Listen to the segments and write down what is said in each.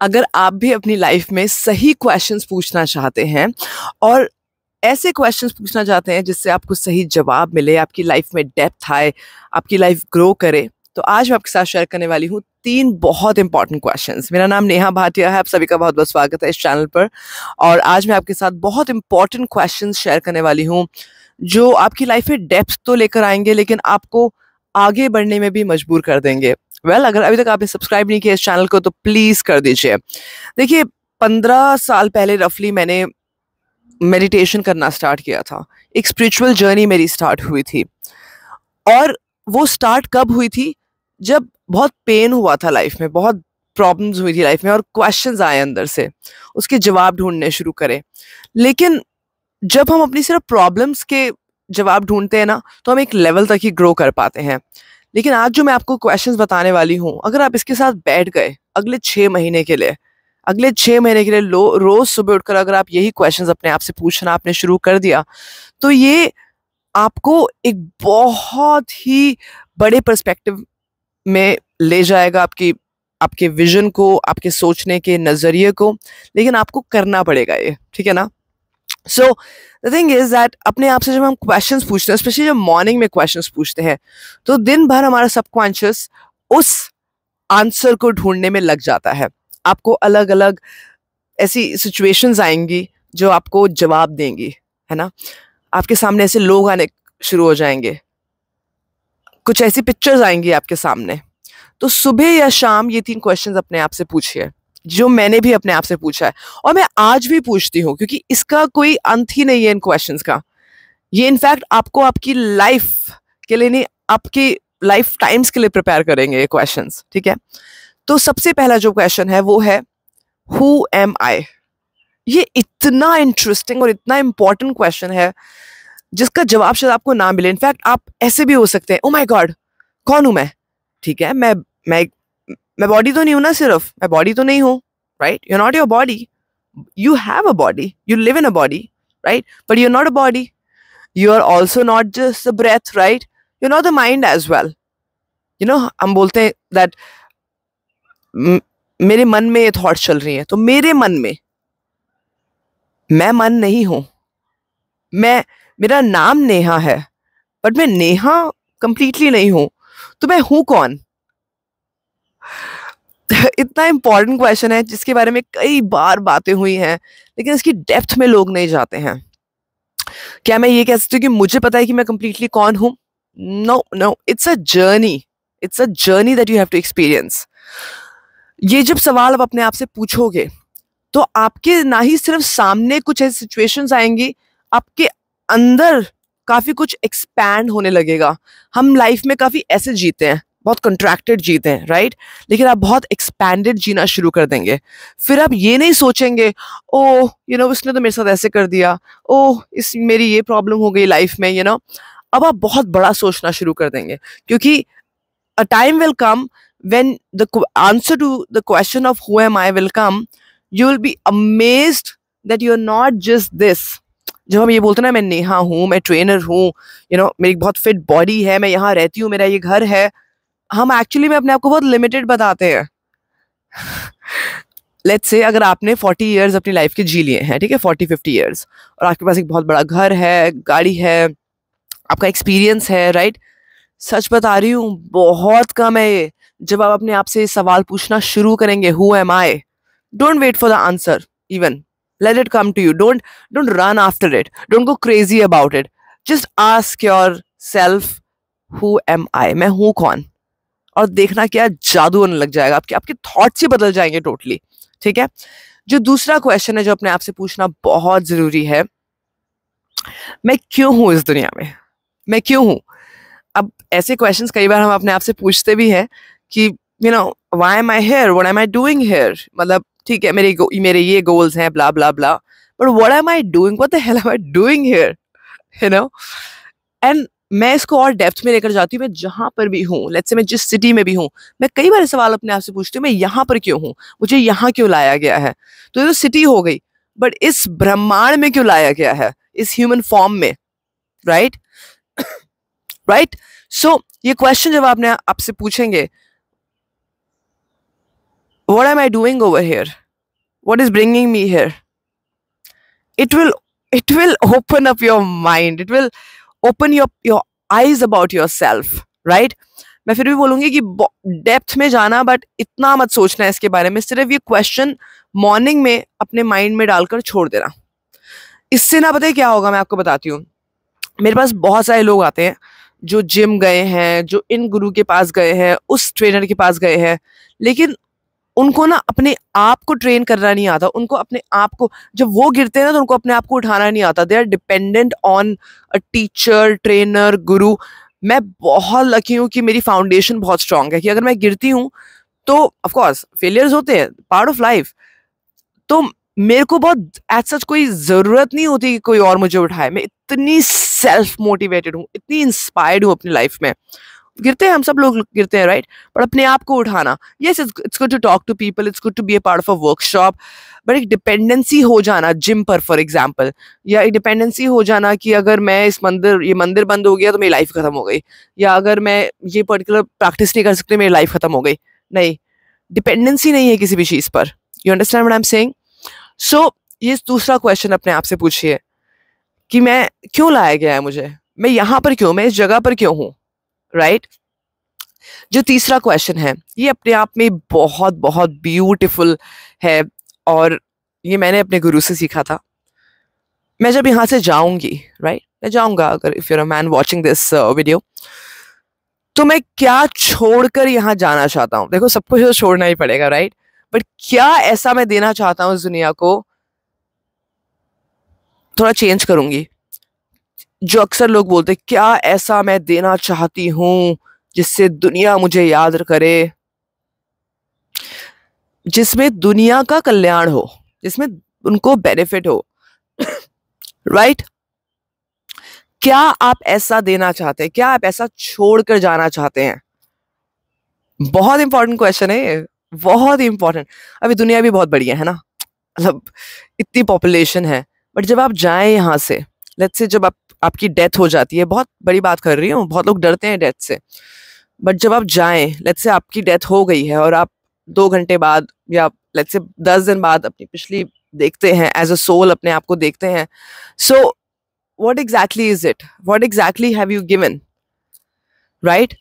अगर आप भी अपनी लाइफ में सही क्वेश्चंस पूछना चाहते हैं और ऐसे क्वेश्चंस पूछना चाहते हैं जिससे आपको सही जवाब मिले आपकी लाइफ में डेप्थ आए आपकी लाइफ ग्रो करे तो आज मैं आपके साथ शेयर करने वाली हूँ तीन बहुत इंपॉर्टेंट क्वेश्चंस मेरा नाम नेहा भाटिया है आप सभी का बहुत बहुत स्वागत है इस चैनल पर और आज मैं आपके साथ बहुत इंपॉर्टेंट क्वेश्चन शेयर करने वाली हूँ जो आपकी लाइफ में डेप्थ तो लेकर आएंगे लेकिन आपको आगे बढ़ने में भी मजबूर कर देंगे वेल well, अगर अभी तक आपने सब्सक्राइब नहीं किया इस चैनल को तो प्लीज़ कर दीजिए देखिए पंद्रह साल पहले रफली मैंने मेडिटेशन करना स्टार्ट किया था एक स्पिरिचुअल जर्नी मेरी स्टार्ट हुई थी और वो स्टार्ट कब हुई थी जब बहुत पेन हुआ था लाइफ में बहुत प्रॉब्लम्स हुई थी लाइफ में और क्वेश्चंस आए अंदर से उसके जवाब ढूंढने शुरू करें लेकिन जब हम अपनी सिर्फ प्रॉब्लम्स के जवाब ढूंढते हैं ना तो हम एक लेवल तक ही ग्रो कर पाते हैं लेकिन आज जो मैं आपको क्वेश्चंस बताने वाली हूँ अगर आप इसके साथ बैठ गए अगले छः महीने के लिए अगले छः महीने के लिए लो रोज़ सुबह उठकर अगर आप यही क्वेश्चंस अपने आप से पूछना आपने शुरू कर दिया तो ये आपको एक बहुत ही बड़े परस्पेक्टिव में ले जाएगा आपकी आपके विजन को आपके सोचने के नज़रिए को लेकिन आपको करना पड़ेगा ये ठीक है ना so the thing is that अपने आप से जब हम क्वेश्चन पूछते हैं स्पेशली जब मॉर्निंग में क्वेश्चन पूछते हैं तो दिन भर हमारा सबकॉन्शियस उस आंसर को ढूंढने में लग जाता है आपको अलग अलग ऐसी सिचुएशंस आएंगी जो आपको जवाब देंगी है ना आपके सामने ऐसे लोग आने शुरू हो जाएंगे कुछ ऐसी पिक्चर्स आएंगी आपके सामने तो सुबह या शाम ये तीन क्वेश्चंस अपने आप से पूछिए जो मैंने भी अपने आप से पूछा है और मैं आज भी पूछती हूँ क्योंकि इसका कोई अंत ही नहीं है इन क्वेश्चन का ये इनफैक्ट आपको आपकी लाइफ के लिए नहीं आपकी लाइफ टाइम्स के लिए प्रिपेयर करेंगे ये क्वेश्चन ठीक है तो सबसे पहला जो क्वेश्चन है वो है हु एम आई ये इतना इंटरेस्टिंग और इतना इंपॉर्टेंट क्वेश्चन है जिसका जवाब शायद आपको ना मिले इनफैक्ट आप ऐसे भी हो सकते हैं ओ माई गॉड कौन हूं मैं ठीक है मैं मैं मैं बॉडी तो नहीं हूँ ना सिर्फ मैं बॉडी तो नहीं हूँ right you not your body you have a body you live in a body right but you not a body you are also not just the breath right you not the mind as well you know हम बोलते हैं that मेरे मन में ये thought चल रही है तो मेरे मन में मैं मन नहीं हूँ मैं मेरा नाम नेहा है बट मैं नेहा कंप्लीटली नहीं हूँ तो मैं हूँ कौन इतना इम्पोर्टेंट क्वेश्चन है जिसके बारे में कई बार बातें हुई हैं लेकिन इसकी डेप्थ में लोग नहीं जाते हैं क्या मैं ये कह सकती हूँ कि मुझे पता है कि मैं कंप्लीटली कौन हूँ no no it's a journey it's a journey that you have to experience ये जब सवाल आप अपने आप से पूछोगे तो आपके ना ही सिर्फ सामने कुछ ऐसी सिचुएशन आएंगी आपके अंदर काफ़ी कुछ एक्सपैंड होने लगेगा हम लाइफ में काफ़ी ऐसे जीते हैं बहुत कंट्रैक्टेड जीते हैं राइट लेकिन आप बहुत एक्सपैंडेड जीना शुरू कर देंगे फिर आप ये नहीं सोचेंगे oh you you know know, तो मेरे साथ ऐसे कर दिया ओ इस मेरी ये प्रॉब्लम हो गई लाइफ में यू you नो know? अब आप बहुत बड़ा सोचना शुरू कर देंगे क्योंकि a time will come when the answer to the question of who am I will come you will be amaze that you are not just this जब हम ये बोलते ना मैं नेहा हूँ मैं ट्रेनर हूँ यू नो मेरी बहुत फिट बॉडी है मैं यहाँ रहती हूँ मेरा ये घर है हम एक्चुअली में अपने आप को बहुत लिमिटेड बताते हैं लेट्स से अगर आपने फोर्टी इयर्स अपनी लाइफ के जी लिए हैं ठीक है फोर्टी फिफ्टी ईयर्स और आपके पास एक बहुत बड़ा घर है गाड़ी है आपका एक्सपीरियंस है राइट सच बता रही हूँ बहुत कम है ये जब आप अपने आप से सवाल पूछना शुरू करेंगे who am I don't wait for the answer even let it come to you don't don't run after it don't go crazy about it just ask yourself who am I मैं हूँ कौन और देखना क्या जादू होने लग जाएगा आपके आपके थॉट्स ही बदल जाएंगे टोटली ठीक है जो दूसरा क्वेश्चन है जो अपने आप से पूछना बहुत जरूरी है मैं क्यों हूं इस दुनिया में मैं क्यों हूं अब ऐसे क्वेश्चंस कई बार हम अपने आप से पूछते भी हैं कि you know why am I here what am I doing here मतलब ठीक है मेरे मेरे ये गोल्स हैं blah blah blah but what am I doing what the hell am I doing here you know and मैं इसको और डेप्थ में लेकर जाती हूँ मैं जहाँ पर भी हूँ लेट्स से मैं जिस सिटी में भी हूँ मैं कई बार सवाल अपने आप से पूछती हूँ मैं यहाँ पर क्यों हूँ मुझे यहाँ क्यों लाया गया है तो ये तो सिटी हो गई बट इस ब्रह्मांड में क्यों लाया गया है इस ह्यूमन फॉर्म में राइट राइट सो ये क्वेश्चन जब आपने आपसे पूछेंगे what am I doing over here what is bringing me here it will it will open up your mind it will open your your eyes about yourself right मैं फिर भी बोलूंगी कि डेप्थ में जाना बट इतना मत सोचना इसके बारे में सिर्फ ये क्वेश्चन मॉर्निंग में अपने माइंड में डालकर छोड़ देना इससे ना पता क्या होगा मैं आपको बताती हूँ मेरे पास बहुत सारे लोग आते हैं जो जिम गए हैं जो इन गुरु के पास गए हैं उस ट्रेनर के पास गए हैं लेकिन उनको ना अपने आप को ट्रेन करना नहीं आता उनको अपने आप को जब वो गिरते हैं ना तो उनको अपने आप को उठाना नहीं आता they are dependent on a teacher trainer guru मैं बहुत लकी हूँ कि मेरी फाउंडेशन बहुत स्ट्रांग है कि अगर मैं गिरती हूँ तो ऑफकोर्स फेलियर्स होते हैं पार्ट ऑफ लाइफ तो मेरे को बहुत एज सच कोई ज़रूरत नहीं होती कि कोई और मुझे उठाए मैं इतनी सेल्फ मोटिवेटेड हूँ इतनी इंस्पायर्ड हूँ अपनी लाइफ में गिरते हैं हम सब लोग गिरते हैं राइट बट अपने आप को उठाना yes it's good to talk to people it's good to be a part of a workshop but एक डिपेंडेंसी हो जाना जिम पर फॉर एग्जाम्पल या एक डिपेंडेंसी हो जाना कि अगर मैं इस मंदिर ये मंदिर बंद हो गया तो मेरी लाइफ खत्म हो गई या अगर मैं ये पर्टिकुलर प्रैक्टिस नहीं कर सकती मेरी लाइफ खत्म हो गई नहीं डिपेंडेंसी नहीं है किसी भी चीज़ पर you understand what am saying so ये दूसरा क्वेश्चन अपने आप से पूछिए कि मैं क्यों लाया गया है मुझे मैं यहाँ पर क्यों मैं इस जगह पर क्यों हूँ राइट जो तीसरा क्वेश्चन है ये अपने आप में बहुत बहुत ब्यूटीफुल है और ये मैंने अपने गुरु से सीखा था मैं जब यहाँ से जाऊंगी राइट मैं जाऊंगा अगर if you're a man watching this video तो मैं क्या छोड़कर यहाँ जाना चाहता हूँ देखो सब कुछ तो छोड़ना ही पड़ेगा राइट बट क्या ऐसा मैं देना चाहता हूँ इस दुनिया को थोड़ा चेंज करूंगी जो अक्सर लोग बोलते क्या ऐसा मैं देना चाहती हूं जिससे दुनिया मुझे याद करे जिसमें दुनिया का कल्याण हो जिसमें उनको बेनिफिट हो राइट right? क्या आप ऐसा देना चाहते हैं क्या आप ऐसा छोड़कर जाना चाहते हैं बहुत इंपॉर्टेंट क्वेश्चन है बहुत ही इंपॉर्टेंट अभी दुनिया भी बहुत बढ़िया है, है ना मतलब इतनी पॉपुलेशन है बट जब आप जाएं यहाँ से लेट्स से जब आप आपकी डेथ हो जाती है बहुत बड़ी बात कर रही हूँ बहुत लोग डरते हैं डेथ से बट जब आप जाए लेट से आपकी डेथ हो गई है और आप दो घंटे बाद या लेट से दस दिन बाद अपनी पिछली देखते हैं एज अ सोल अपने आप को देखते हैं so what exactly is it what exactly have you given right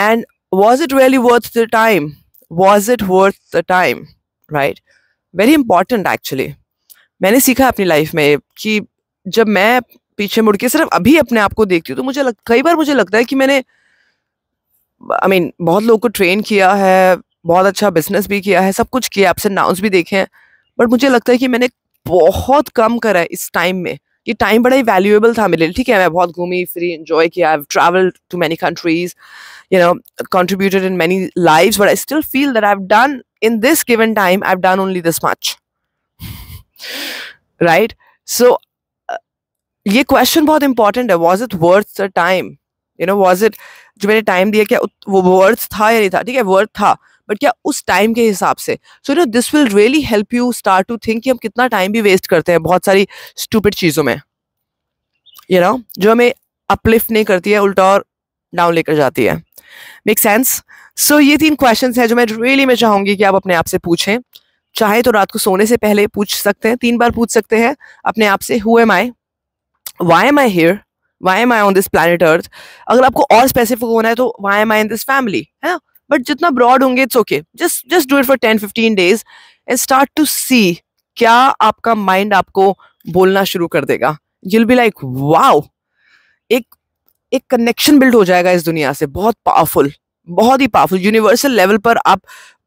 and was it really worth the time was it worth the time right very important actually मैंने सीखा अपनी लाइफ में कि जब मैं पीछे मुड़ के सिर्फ अभी अपने आप को देखती हूँ तो मुझे लग, कई बार मुझे लगता है कि मैंने आई I मीन mean, बहुत लोगों को ट्रेन किया है बहुत अच्छा बिजनेस भी किया है सब कुछ किया आपसे एंड भी देखे हैं बट मुझे लगता है कि मैंने बहुत कम करा है इस टाइम में ये टाइम बड़ा ही वैल्यूएबल था मेरे लिए ठीक है मैं बहुत घूमी फ्री इन्जॉय किया I travel to many countries you know contributed in many life but I still feel that I done in this given time I done only this much right so ये question बहुत important है was it worth the time you know was it जो मैंने time दिया क्या वो worth था या नहीं था ठीक है वर्थ था बट क्या उस टाइम के हिसाब से so no this will really help you start to think कि हम कितना टाइम भी वेस्ट करते हैं बहुत सारी स्टूपिड चीज़ों में यू you नो know, जो हमें अपलिफ्ट नहीं करती है उल्टा और डाउन लेकर जाती है मेक सेंस सो ये तीन क्वेश्चन हैं जो मैं रियली really मैं चाहूँगी कि आप अपने आप से पूछें चाहे तो रात को सोने से पहले पूछ सकते हैं तीन बार पूछ सकते हैं अपने आप से हुए माए why am I here why am I on this planet earth अगर आपको और स्पेसिफिक होना है तो why am I in this family है ना बट जितना ब्रॉड होंगे it's okay just just do it for ten fifteen days and start to see क्या आपका माइंड आपको बोलना शुरू कर देगा यूल बी लाइक वाओ एक एक कनेक्शन बिल्ड हो जाएगा इस दुनिया से बहुत पावरफुल बहुत ही पावरफुल यूनिवर्सल लेवल पर आप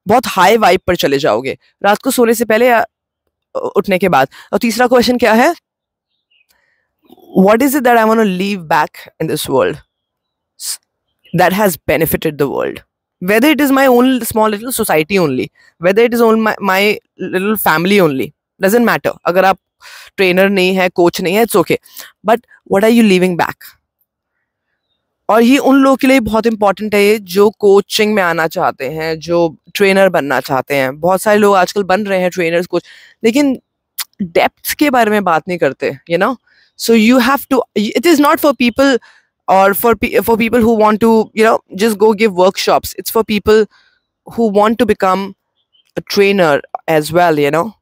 बहुत हाई वाइब पर चले जाओगे रात को सोने से पहले उठने के बाद और तीसरा क्वेश्चन क्या है what is it that I want to leave back in this world that has benefited the world? Whether it is my own small little society only, whether it is only my, my little family only, doesn't matter. अगर आप trainer नहीं है coach, nahi hai, it's okay. But what are you leaving back? और ये उन लोगों के लिए बहुत इंपॉर्टेंट है ये जो कोचिंग में आना चाहते हैं जो ट्रेनर बनना चाहते हैं बहुत सारे लोग आजकल बन रहे हैं ट्रेनर्स कोच लेकिन डेप्थ के बारे में बात नहीं करते you you know know? so you have to it is not for people or for for people who want to you know just go give workshops it's for people who want to become a trainer as well you know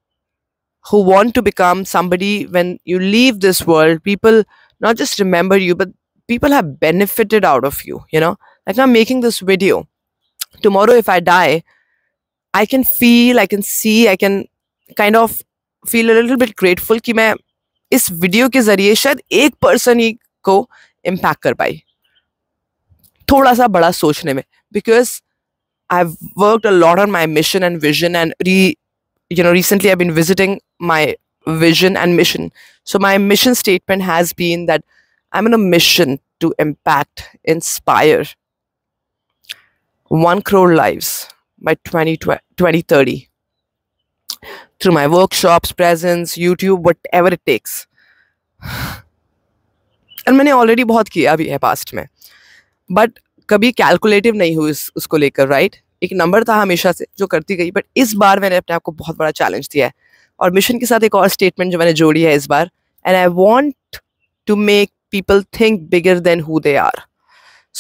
who want to become somebody when you leave this world people not just remember you but people have benefited out of you you know like i'm making this video tomorrow if i die i can feel i can see i can kind of feel a little bit grateful ki main इस वीडियो के जरिए शायद एक person ही को impact कर पाई थोड़ा सा बड़ा सोचने में because I work a lot on my mission and vision and री you know recently i've been visiting my vision and mission so my mission statement has been that i'm on a mission to impact inspire 1 crore lives by 20, 2030 through my workshops, presence, YouTube, whatever it takes. And मैंने already बहुत किया भी है past में but कभी calculative नहीं हुई उस, उसको लेकर राइट right? एक नंबर था हमेशा से जो करती गई बट इस बार मैंने अपने आप को बहुत बड़ा चैलेंज दिया है और मिशन के साथ एक और स्टेटमेंट जो मैंने जोड़ी है इस बार and I want to make people think bigger than who they are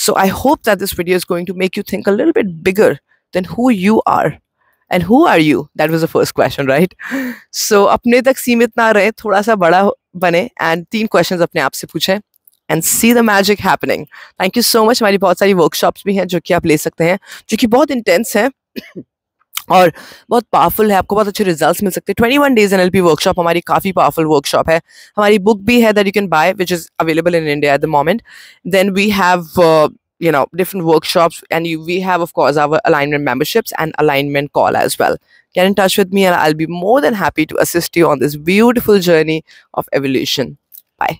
so I hope that this video is going to make you think a little bit bigger than who you are and who are you that was the first question right so apne tak seemit na rahe thoda sa bada bane and teen questions apne aap se puche and see the magic happening thank you so much hamari bahut sari workshops bhi hain jo ki aap le sakte hain jo ki intense hain और बहुत powerful है आपको बहुत अच्छे results मिल सकते हैं twenty one days N L P workshop हमारी काफ़ी पावरफुल वर्कशॉप है हमारी बुक भी है that you can buy which is available in India at the moment then we have you know different workshops and you, we have of course our alignment memberships and alignment call as well get in touch with me and i'll be more than happy to assist you on this beautiful journey of evolution bye